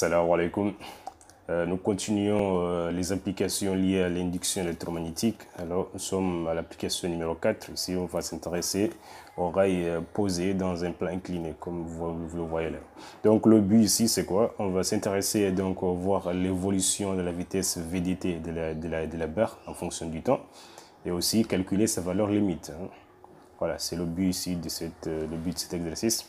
Salam alaikum. Euh, nous continuons euh, les applications liées à l'induction électromagnétique. Alors, nous sommes à l'application numéro 4. Ici, on va s'intéresser aux rails posés dans un plan incliné, comme vous, le voyez là. Donc, le but ici, c'est quoi On va s'intéresser donc à euh, voir l'évolution de la vitesse VDT de la, de, la, barre en fonction du temps et aussi calculer sa valeur limite. Hein. Voilà, c'est le but ici de, cette, le but de cet exercice.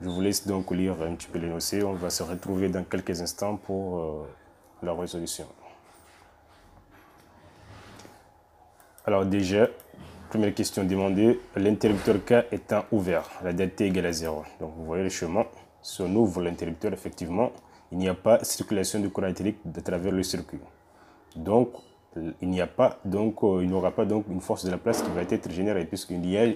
Je vous laisse donc lire un petit peu l'énoncé. On va se retrouver dans quelques instants pour euh, la résolution. Alors déjà, première question demandée, l'interrupteur K étant ouvert, la date T égale à 0. Donc vous voyez le chemin, si on ouvre l'interrupteur, effectivement, il n'y a pas de circulation de courant électrique à travers le circuit. Donc il n'y a pas, donc euh, il n'aura aura pas donc une force de la place qui va être générée puisqu'il y a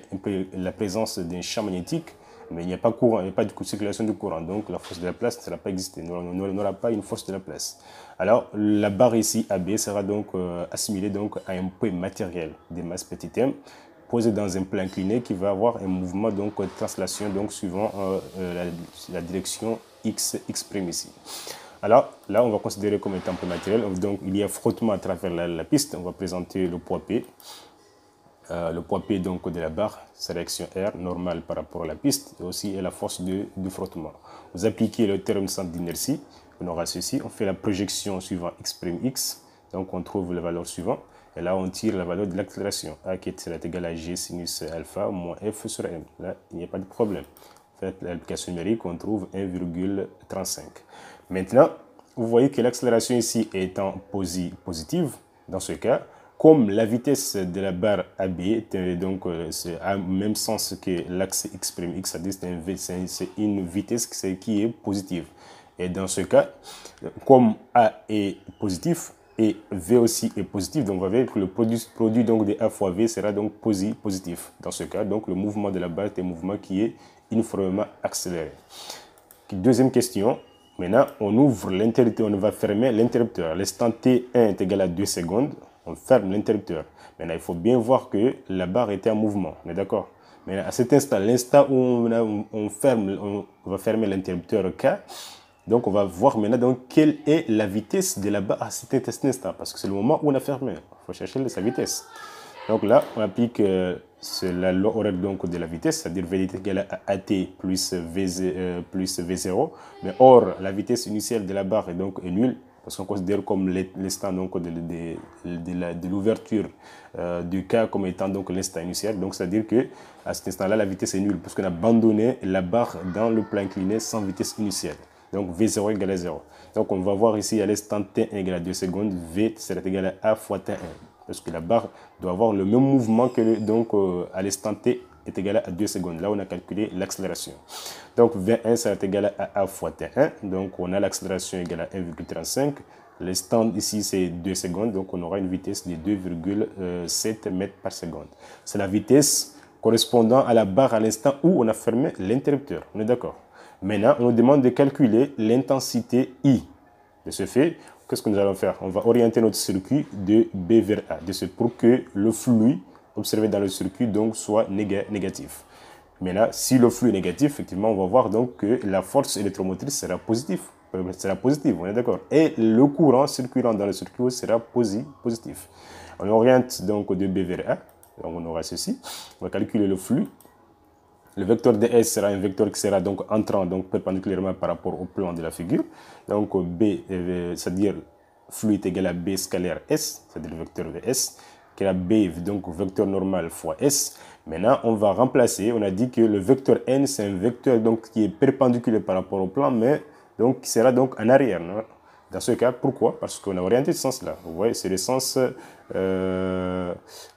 la présence d'un champ magnétique mais il n'y a pas courant, il n'y a pas de circulation du courant. Donc la force de la place ne sera pas existée. Nous n'aura pas une force de la place. Alors la barre ici AB sera donc euh, assimilée donc à un point matériel des masses petit m posé dans un plan incliné qui va avoir un mouvement donc de translation donc suivant euh, euh, la, direction x x ici. Alors là, on va considérer comme étant point matériel. Donc il y a frottement à travers la, la piste. On va présenter le poids p. Euh, le poids P donc de la barre, sélection R normale par rapport à la piste, et aussi et la force de, frottement. Vous appliquez le terme centre d'inertie, on aura ceci, on fait la projection suivant X'X. donc on trouve la valeur suivante, et là on tire la valeur de l'accélération, A qui est égale à G sinus alpha moins F sur M. Là, il n'y a pas de problème. Faites l'application numérique, on trouve 1,35. Maintenant, vous voyez que l'accélération ici est étant positive, dans ce cas, comme la vitesse de la barre AB est donc euh, à même sens que l'axe x' x, c'est une vitesse qui est positive. Et dans ce cas, comme A est positif et V aussi est positif, donc on va voir que le produit, donc de A fois V sera donc positif. Dans ce cas, donc le mouvement de la barre est un mouvement qui est uniformément accéléré. Deuxième question. Maintenant, on ouvre l'interrupteur, on va fermer l'interrupteur. L'instant T1 est égal à 2 secondes on ferme l'interrupteur. Maintenant, il faut bien voir que la barre était en mouvement, Mais d'accord Maintenant, à cet instant, l'instant où on, ferme, on va fermer l'interrupteur K, donc on va voir maintenant quelle est la vitesse de la barre à cet instant, parce que c'est le moment où on a fermé, il faut chercher sa vitesse. Donc là, on applique euh, la loi horaire donc, de la vitesse, c'est-à-dire VDT égale à AT plus, v, euh, V0, mais or, la vitesse initiale de la barre est donc nulle, parce qu'on considère comme l'instant donc de, de, l'ouverture euh, du cas comme étant donc l'instant initial. Donc c'est-à-dire que à cet instant-là, la vitesse est nulle parce qu'on a abandonné la barre dans le plan incliné sans vitesse initiale. Donc V0 égale à 0. Donc on va voir ici à l'instant T1 égale à 2 secondes, V serait égal à A fois T1. Parce que la barre doit avoir le même mouvement que donc euh, à l'instant T 1 est égal à 2 secondes. Là, on a calculé l'accélération. Donc, V1, ça est égal à A fois T1. Donc, on a l'accélération égale à 1,35. Le stand ici, c'est 2 secondes. Donc, on aura une vitesse de 2,7 mètres par seconde. C'est la vitesse correspondant à la barre à l'instant où on a fermé l'interrupteur. On est d'accord Maintenant, on nous demande de calculer l'intensité I. De ce fait, qu'est-ce que nous allons faire On va orienter notre circuit de B vers A, de ce pour que le flux observé dans le circuit donc soit négatif. Mais là, si le flux est négatif, effectivement, on va voir donc que la force électromotrice sera positive. Euh, sera positive, on est d'accord. Et le courant circulant dans le circuit sera positif. On oriente donc de B vers A. Donc on aura ceci. On va calculer le flux. Le vecteur DS sera un vecteur qui sera donc entrant donc perpendiculairement par rapport au plan de la figure. Donc B, euh, c'est-à-dire flux est égal à B scalaire S, c'est-à-dire le vecteur VS qui la B, donc vecteur normal fois S. Maintenant, on va remplacer, on a dit que le vecteur N, c'est un vecteur donc, qui est perpendiculaire par rapport au plan, mais donc, qui sera donc en arrière. Dans ce cas, pourquoi Parce qu'on a orienté ce sens-là. Vous voyez, c'est le sens euh,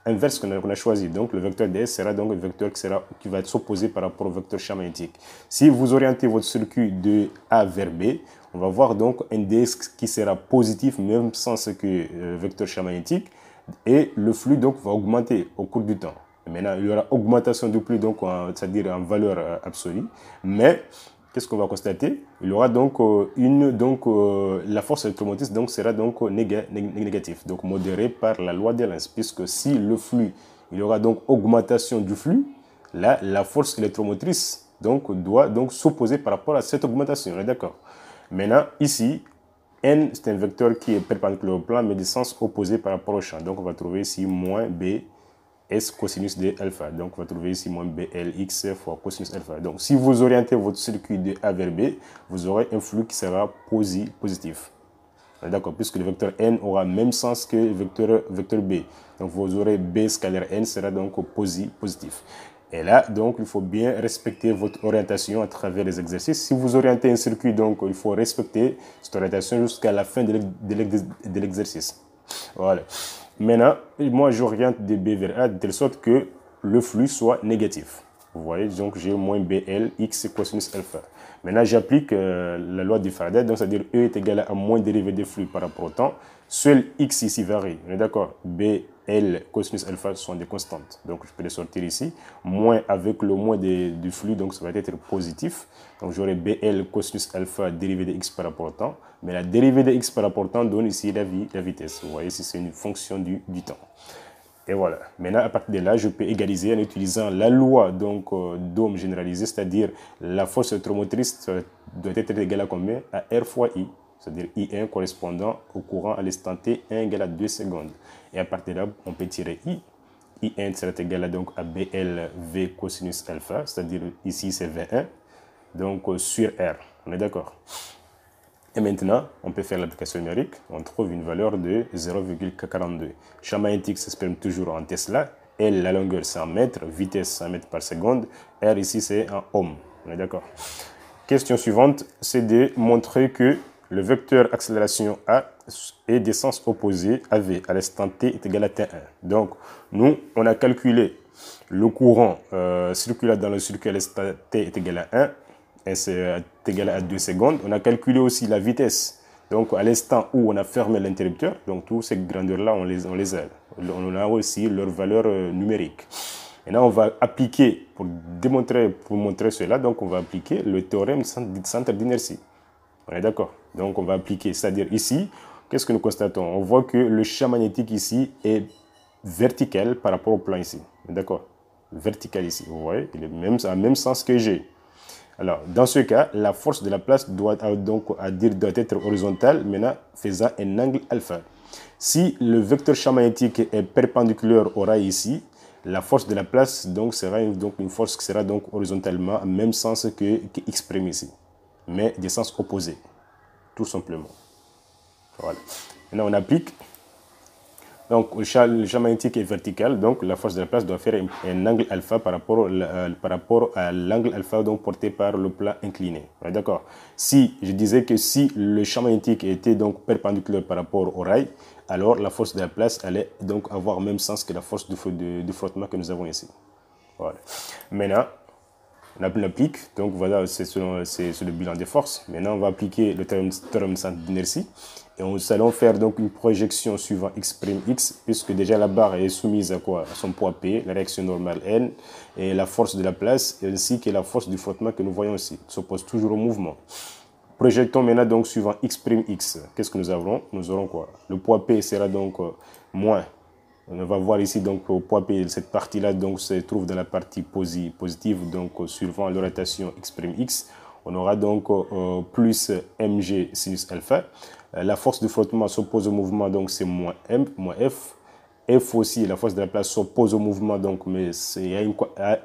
inverse qu'on a, choisi. Donc, le vecteur DS sera donc un vecteur qui, sera, qui va s'opposer par rapport au vecteur magnétique. Si vous orientez votre circuit de A vers B, on va voir donc un DS qui sera positif, même sens que le euh, vecteur magnétique, et le flux donc va augmenter au cours du temps. Maintenant, il y aura augmentation du flux, donc c'est-à-dire en valeur euh, absolue. Mais qu'est-ce qu'on va constater Il y aura donc euh, une donc euh, la force électromotrice donc sera donc négative, donc modérée par la loi Lenz puisque si le flux, il y aura donc augmentation du flux, là la force électromotrice donc doit donc s'opposer par rapport à cette augmentation. est d'accord. Maintenant, ici, N, c'est un vecteur qui est perpendiculaire au plan, mais de sens opposé par rapport au champ. Donc, on va trouver ici moins B S cosinus de alpha. Donc, on va trouver ici moins BLX fois cosinus alpha. Donc, si vous orientez votre circuit de A vers B, vous aurez un flux qui sera positif. D'accord, puisque le vecteur N aura même sens que le vecteur, vecteur B. Donc, vous aurez B scalaire N sera donc positif. Et là, donc, il faut bien respecter votre orientation à travers les exercices. Si vous orientez un circuit, donc, il faut respecter cette orientation jusqu'à la fin de l'exercice. Voilà. Maintenant, moi, j'oriente de B vers A de telle sorte que le flux soit négatif. Vous voyez, donc, j'ai moins BL, X cosinus alpha. Maintenant, j'applique euh, la loi de Faraday, donc, c'est-à-dire E est égal à moins dérivé de flux par rapport au temps. Seul x ici varie, on est d'accord B, L, cosinus alpha sont des constantes. Donc je peux les sortir ici. Moins avec le moins du flux, donc ça va être positif. Donc j'aurai BL cosinus alpha dérivé de x par rapport au temps. Mais la dérivée de x par rapport au temps donne ici la, vitesse. Vous voyez, si c'est une fonction du, du temps. Et voilà. Maintenant, à partir de là, je peux égaliser en utilisant la loi donc euh, d'Ohm généralisée, c'est-à-dire la force électromotrice doit être égale à combien À R fois I c'est-à-dire I1 correspondant au courant à l'instant T, 1 égale à 2 secondes. Et à partir de là, on peut tirer I. I1 serait égal à, donc à BLV cosinus alpha, c'est-à-dire ici c'est V1, donc euh, sur R. On est d'accord et maintenant, on peut faire l'application numérique. On trouve une valeur de 0,42. Champ magnétique s'exprime toujours en Tesla. L, la longueur 100 mètres, vitesse 100 mètres par seconde. R ici, c'est en ohm. On est d'accord Question suivante, c'est de montrer que le vecteur accélération A est de sens opposé à V à l'instant t est égal à t1. Donc, nous, on a calculé le courant euh, circulant dans le circuit à l'instant t est égal à 1 et c'est euh, égal à 2 secondes. On a calculé aussi la vitesse. Donc, à l'instant où on a fermé l'interrupteur, donc toutes ces grandeurs-là, on les, on les a. On a aussi leur valeur euh, numérique. Et là, on va appliquer, pour démontrer, pour montrer cela, donc on va appliquer le théorème du centre d'inertie d'accord. Donc on va appliquer. C'est-à-dire ici, qu'est-ce que nous constatons On voit que le champ magnétique ici est vertical par rapport au plan ici. D'accord Vertical ici. Vous voyez Il est même, à même sens que G. Alors, dans ce cas, la force de la place doit, euh, donc, à dire, doit être horizontale, maintenant faisant un angle alpha. Si le vecteur champ magnétique est perpendiculaire au rail ici, la force de la place donc, sera donc, une force qui sera donc horizontalement, même sens que, x prime ici mais des sens opposés, tout simplement. Voilà. Maintenant, on applique. Donc, le champ magnétique est vertical, donc la force de la place doit faire un angle alpha par rapport, à, euh, par rapport à l'angle alpha donc porté par le plat incliné. D'accord Si, je disais que si le champ magnétique était donc perpendiculaire par rapport au rail, alors la force de la place allait donc avoir le même sens que la force de, de, de frottement que nous avons ici. Voilà. Maintenant, on applique, Donc voilà, c'est selon le bilan des forces. Maintenant, on va appliquer le théorème, centre d'inertie et nous allons faire donc une projection suivant x x puisque déjà la barre est soumise à quoi son poids p, la réaction normale n et la force de la place ainsi que la force du frottement que nous voyons ici. S'oppose toujours au mouvement. Projectons maintenant donc suivant x prime x. Qu'est-ce que nous avons Nous aurons quoi Le poids p sera donc euh, moins on va voir ici donc au poids P, cette partie-là donc se trouve dans la partie positive, donc suivant la rotation X'X. x. On aura donc euh, plus mg sin alpha. Euh, la force de frottement s'oppose au mouvement, donc c'est moins m, moins f. F aussi, la force de la place s'oppose au mouvement, donc, mais il y a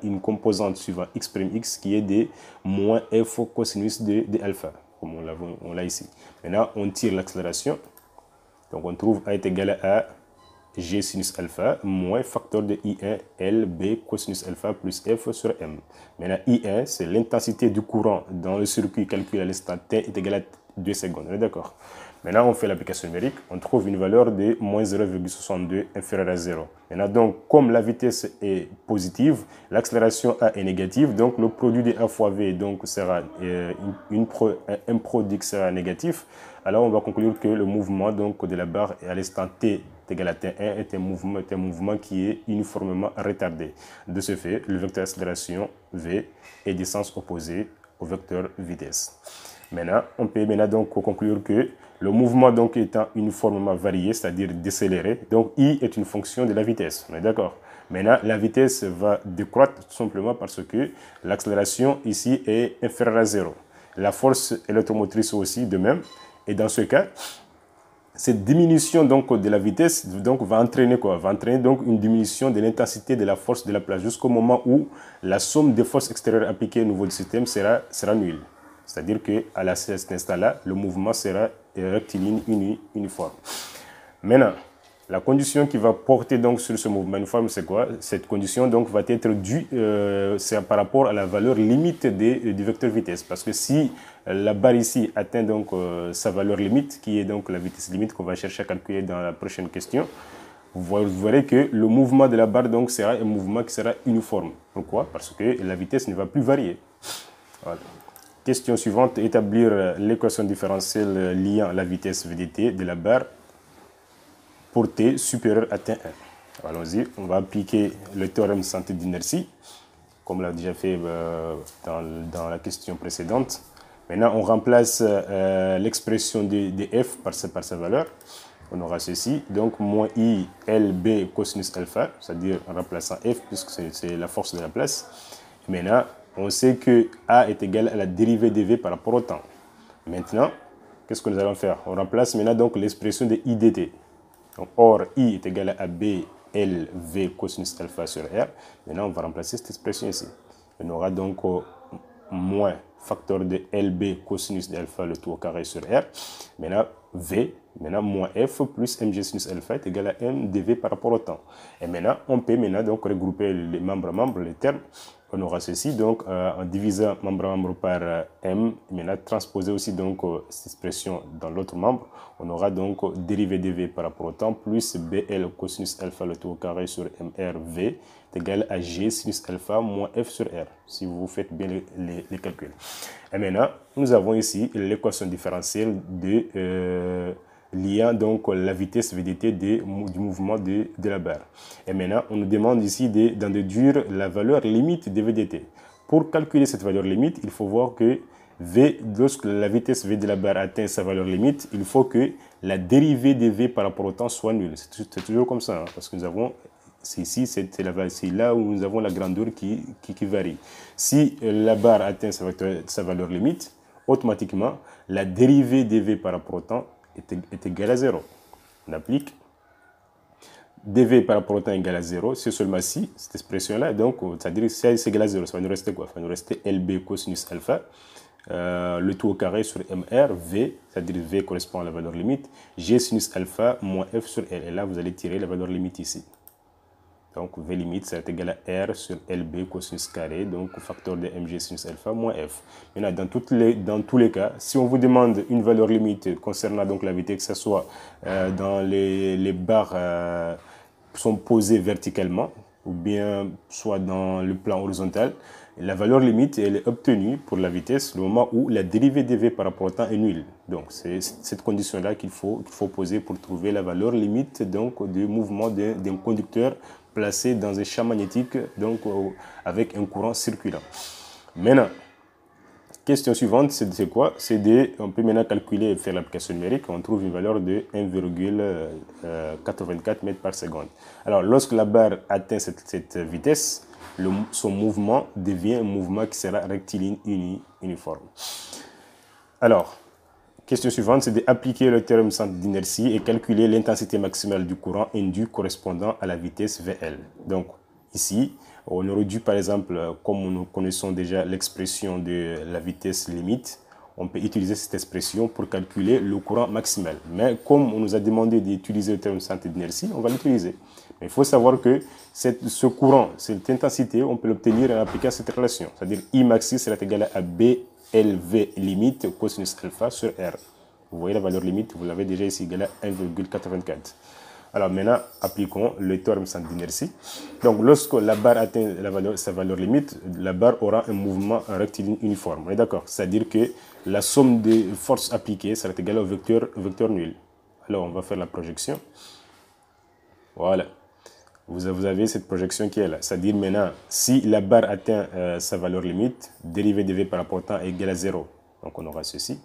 une, composante suivant X'X qui est de moins f cosinus de, de alpha, comme on l'a ici. Maintenant, on tire l'accélération. Donc, on trouve A est égal à G sinus alpha moins facteur de I1 LB cosinus alpha plus F sur M. Maintenant, I1, c'est l'intensité du courant dans le circuit calculé à l'instant T est égale à 2 secondes. On est d'accord Maintenant, on fait l'application numérique. On trouve une valeur de moins 0,62 inférieur à 0. Maintenant, donc, comme la vitesse est positive, l'accélération A est négative. Donc, le produit de A fois V donc, sera, euh, une, un produit sera négatif. Alors, on va conclure que le mouvement donc, de la barre à l'instant T T 1 est un mouvement, est un mouvement qui est uniformément retardé. De ce fait, le vecteur accélération V est de sens opposé au vecteur vitesse. Maintenant, on peut donc conclure que le mouvement donc étant uniformément varié, c'est-à-dire décéléré, donc I est une fonction de la vitesse. d'accord Maintenant, la vitesse va décroître tout simplement parce que l'accélération ici est inférieure à zéro. La force électromotrice aussi de même. Et dans ce cas, cette diminution donc de la vitesse donc va entraîner quoi va entraîner donc une diminution de l'intensité de la force de la plage jusqu'au moment où la somme des forces extérieures appliquées au niveau du système sera sera nulle c'est à dire que à, la, cet instant là le mouvement sera rectiligne uniforme maintenant la condition qui va porter donc sur ce mouvement uniforme, c'est quoi Cette condition donc va être due euh, par rapport à la valeur limite des, euh, du vecteur vitesse. Parce que si euh, la barre ici atteint donc euh, sa valeur limite, qui est donc la vitesse limite qu'on va chercher à calculer dans la prochaine question, vous verrez que le mouvement de la barre donc sera un mouvement qui sera uniforme. Pourquoi Parce que la vitesse ne va plus varier. Question suivante, établir l'équation différentielle liant la vitesse VDT de la barre pour T supérieur à T1. Allons-y, on va appliquer le théorème de santé d'inertie, comme l'a déjà fait euh, dans, dans, la question précédente. Maintenant, on remplace euh, l'expression de, f par sa, par sa valeur on aura ceci. Donc, moins I LB cosinus alpha, c'est-à-dire en remplaçant F, puisque c'est la force de la place. maintenant, on sait que A est égal à la dérivée de V par rapport au temps. Maintenant, qu'est-ce que nous allons faire On remplace maintenant donc l'expression de IDT or, I est égal à B, L, V, cosinus alpha sur R. Maintenant, on va remplacer cette expression ici. On aura donc euh, moins facteur de LB cosinus d'alpha le tout au carré sur R. Maintenant, V, maintenant moins F plus MG sinus alpha est égal à MDV par rapport au temps. Et maintenant, on peut maintenant donc regrouper les membres membres, les termes on aura ceci, donc euh, en divisant membre-membre à par euh, M, m, maintenant transposer aussi donc euh, cette expression dans l'autre membre, on aura donc dérivé de v par rapport au temps plus bl cosinus alpha le tout au carré sur mrv est égal à g sinus alpha moins f sur r, si vous faites bien les calculs. Et maintenant, nous avons ici l'équation différentielle de liant donc la vitesse VDT du mouvement de, de, la barre. Et maintenant, on nous demande ici d'en de, déduire la valeur limite de VDT. Pour calculer cette valeur limite, il faut voir que V, lorsque la vitesse V de la barre atteint sa valeur limite, il faut que la dérivée de V par rapport au temps soit nulle. C'est toujours comme ça, hein, parce que nous avons c'est ici, c'est là où nous avons la grandeur qui, qui, varie. Si euh, la barre atteint sa, sa, valeur limite, automatiquement, la dérivée de V par rapport au temps est, égal à 0. On applique. dv par rapport au temps égal à 0. C'est seulement si, cette expression-là, donc, euh, c'est-à-dire que c'est égal à 0, ça va nous rester quoi Ça va nous rester lb cosinus alpha. Euh, le tout au carré sur mr, v, c'est-à-dire v correspond à la valeur limite, g sinus alpha moins f sur l. Et là, vous allez tirer la valeur limite ici. Donc V limite, c'est égal à R sur LB cosinus carré, donc facteur de MG sinus alpha moins F. Maintenant, dans, toutes les, dans tous les cas, si on vous demande une valeur limite concernant donc la vitesse, que ce soit euh, dans les, les barres euh, sont posées verticalement, ou bien soit dans le plan horizontal, la valeur limite elle est obtenue pour la vitesse le moment où la dérivée de V par rapport au temps est nulle. Donc c'est cette condition-là qu'il faut, faut poser pour trouver la valeur limite donc, du mouvement d'un conducteur placé dans un champ magnétique, donc euh, avec un courant circulant. Maintenant, question suivante, c'est quoi C'est de, on peut maintenant calculer et faire l'application numérique, on trouve une valeur de 1,84 euh, mètres par seconde. Alors, lorsque la barre atteint cette, vitesse, le, son mouvement devient un mouvement qui sera rectiligne uniforme. Alors, Question suivante, c'est d'appliquer le théorème centre d'inertie et calculer l'intensité maximale du courant induit correspondant à la vitesse VL. Donc ici, on aurait dû par exemple, comme nous connaissons déjà l'expression de la vitesse limite, on peut utiliser cette expression pour calculer le courant maximal. Mais comme on nous a demandé d'utiliser le terme centre d'inertie, on va l'utiliser. Mais il faut savoir que cette, ce courant, cette intensité, on peut l'obtenir en appliquant cette relation. C'est-à-dire I maxi sera égal à B LV limite cosinus alpha sur R. Vous voyez la valeur limite, vous l'avez déjà ici, égale à 1,84. Alors maintenant, appliquons le terme inertie. Donc lorsque la barre atteint la valeur, sa valeur limite, la barre aura un mouvement rectiligne uniforme. On est d'accord C'est-à-dire que la somme des forces appliquées sera égale au vecteur, vecteur nul. Alors on va faire la projection. Voilà vous, avez cette projection qui est là. C'est-à-dire maintenant, si la barre atteint euh, sa valeur limite, dérivée de V par rapport à temps est égale à 0. Donc on aura ceci.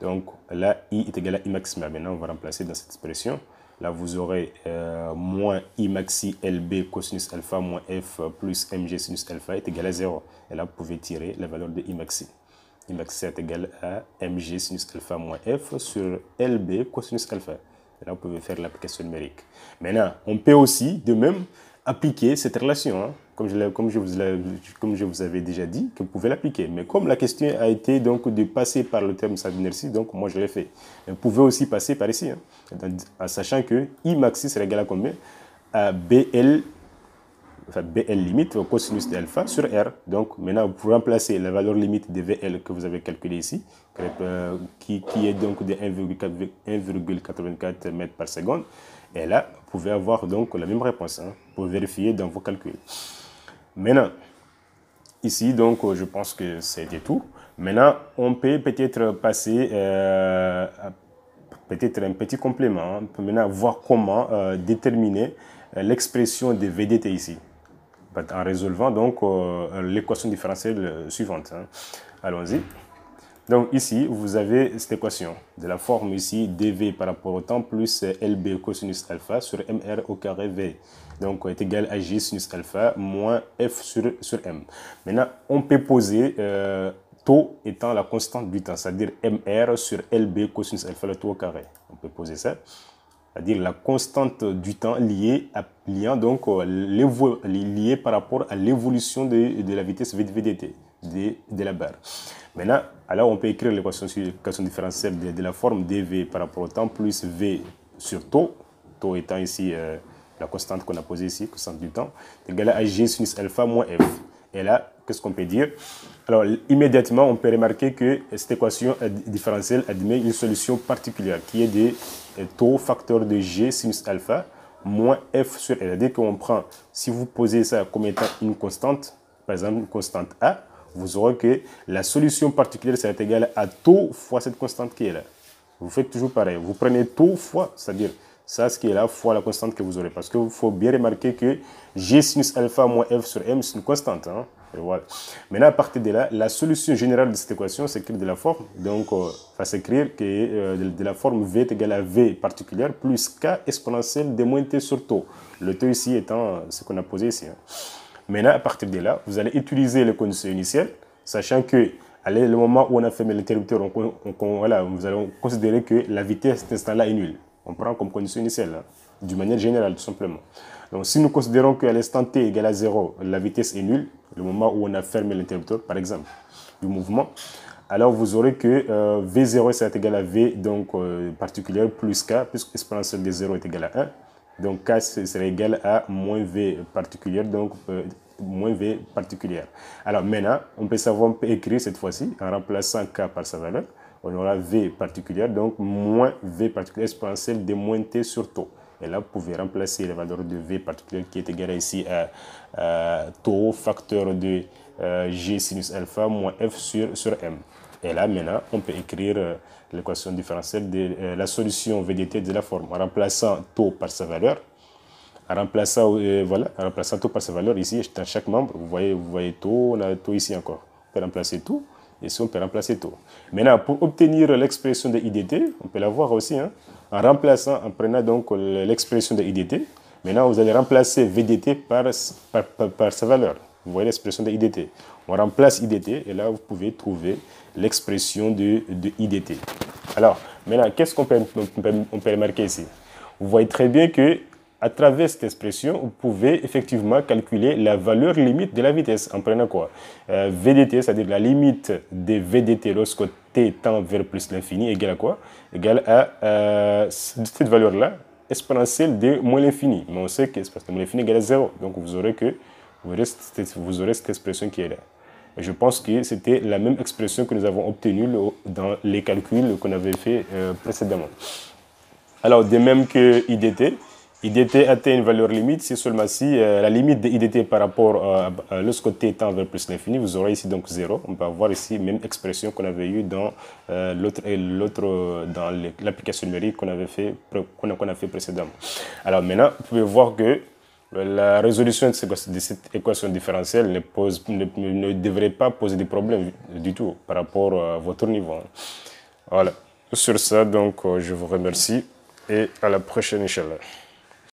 Donc là, I est égal à I maxima. Maintenant, on va remplacer dans cette expression. Là, vous aurez euh, moins I maxi LB cosinus alpha moins F plus MG sinus alpha est égal à 0. Et là, vous pouvez tirer la valeur de I maxi. I maxi est égal à MG sinus alpha moins F sur LB cosinus alpha. Là, vous pouvez faire l'application numérique. Maintenant, on peut aussi, de même, appliquer cette relation. Hein. Comme, je, vous, comme avais déjà dit, que vous pouvez l'appliquer. Mais comme la question a été donc de passer par le terme sub-inertie, donc moi je l'ai fait. Vous pouvez aussi passer par ici, hein. en sachant que I maxi serait égal à combien à BL enfin BL limite, cosinus de alpha sur R. Donc maintenant, vous remplacer la valeur limite de VL que vous avez calculée ici, qui, est euh, donc de 1,84 mètres par seconde. Et là, vous pouvez avoir donc la même réponse hein, pour vérifier dans vos calculs. Maintenant, ici, donc, je pense que c'était tout. Maintenant, on peut peut-être passer euh, peut-être un petit complément. On hein, peut maintenant, voir comment euh, déterminer euh, l'expression de VDT ici en résolvant donc euh, l'équation différentielle euh, suivante. Hein. Allons-y. Donc ici, vous avez cette équation de la forme ici dv par rapport au temps plus euh, lb cosinus alpha sur mr au carré v. Donc est égal à g sinus alpha moins f sur, sur m. Maintenant, on peut poser taux étant la constante du temps, c'est-à-dire mr sur lb cosinus alpha le taux au carré. On peut poser ça c'est-à-dire la constante du temps liée, à, donc, euh, par rapport à l'évolution de, la vitesse VDT, de, de la barre. Maintenant, alors on peut écrire l'équation sur l'équation différentielle de, la forme dv par rapport au temps plus v sur taux, taux étant ici euh, la constante qu'on a posée ici, constante du temps, égale à g sinus alpha moins f. Et là, Qu'est-ce qu'on peut dire Alors, immédiatement, on peut remarquer que cette équation différentielle admet une solution particulière qui est des taux facteurs de G sinus alpha moins F sur L. C'est-à-dire prend, si vous posez ça comme étant une constante, par exemple une constante A, vous aurez que la solution particulière sera égale à taux fois cette constante qui est là. Vous faites toujours pareil. Vous prenez taux fois, c'est-à-dire ça, ce qui est là fois la constante que vous aurez. Parce qu'il faut bien remarquer que G sinus alpha moins F sur M, c'est une constante. Hein? Et voilà. Maintenant, à partir de là, la solution générale de cette équation s'écrit de la forme. Donc, on euh, va s'écrire que euh, de, la forme V est égale à V particulière plus K exponentielle de moins T sur taux. Le taux ici étant euh, ce qu'on a posé ici. Hein. Maintenant, à partir de là, vous allez utiliser les conditions initiales, sachant que à le moment où on a fermé l'interrupteur, on, voilà, vous allez considérer que la vitesse à cet instant-là est nulle on prend comme condition initiale, de hein, d'une manière générale tout simplement. Donc si nous considérons qu'à l'instant t égale à 0, la vitesse est nulle, le moment où on a fermé l'interrupteur par exemple du mouvement, alors vous aurez que euh, V0 c'est égal à V donc euh, particulière plus K, puisque l'exponentielle de 0 est égale à 1. Donc K sera égal à moins V particulière, donc euh, moins V particulière. Alors maintenant, on peut savoir, on peut écrire cette fois-ci en remplaçant K par sa valeur on aura V particulière, donc moins V particulière exponentielle de moins T sur taux. Et là, vous pouvez remplacer la valeur de V particulière qui est égale ici à, taux facteur de euh, G sinus alpha moins F sur, sur M. Et là, maintenant, on peut écrire euh, l'équation différentielle de euh, la solution VDT de la forme en remplaçant taux par sa valeur. En remplaçant, voilà, en remplaçant taux par sa valeur ici, dans chaque membre, vous voyez, vous voyez taux, on a taux ici encore. On peut remplacer tout. Et si on peut remplacer tout. Maintenant, pour obtenir l'expression de IDT, on peut la voir aussi, hein. en remplaçant, en prenant donc l'expression de IDT. Maintenant, vous allez remplacer VDT par, par, sa valeur. Vous voyez l'expression de IDT. On remplace IDT et là, vous pouvez trouver l'expression de, IDT. Alors, maintenant, qu'est-ce qu'on peut, on peut, peut remarquer ici Vous voyez très bien que à travers cette expression, vous pouvez effectivement calculer la valeur limite de la vitesse en prenant quoi euh, VDT, c'est-à-dire la limite de VDT lorsque t tend vers plus l'infini, égale à quoi Égale à euh, cette valeur-là, exponentielle de moins l'infini. Mais on sait que de moins l'infini égale à 0. Donc vous aurez, que, vous, aurez cette expression qui est là. je pense que c'était la même expression que nous avons obtenue dans les calculs qu'on avait fait euh, précédemment. Alors, de même que IDT, IDT atteint une valeur limite, c'est seulement si euh, la limite de IDT par rapport euh, à lorsque t tend vers plus l'infini, vous aurez ici donc 0. On peut avoir ici même expression qu'on avait eue dans euh, dans l'application numérique qu'on avait fait qu'on a, fait précédemment. Alors maintenant, vous pouvez voir que la résolution de cette équation différentielle ne, pose, ne, devrait pas poser de problème du tout par rapport à votre niveau. Hein. Voilà. Sur ça, donc, je vous remercie et à la prochaine, échelle.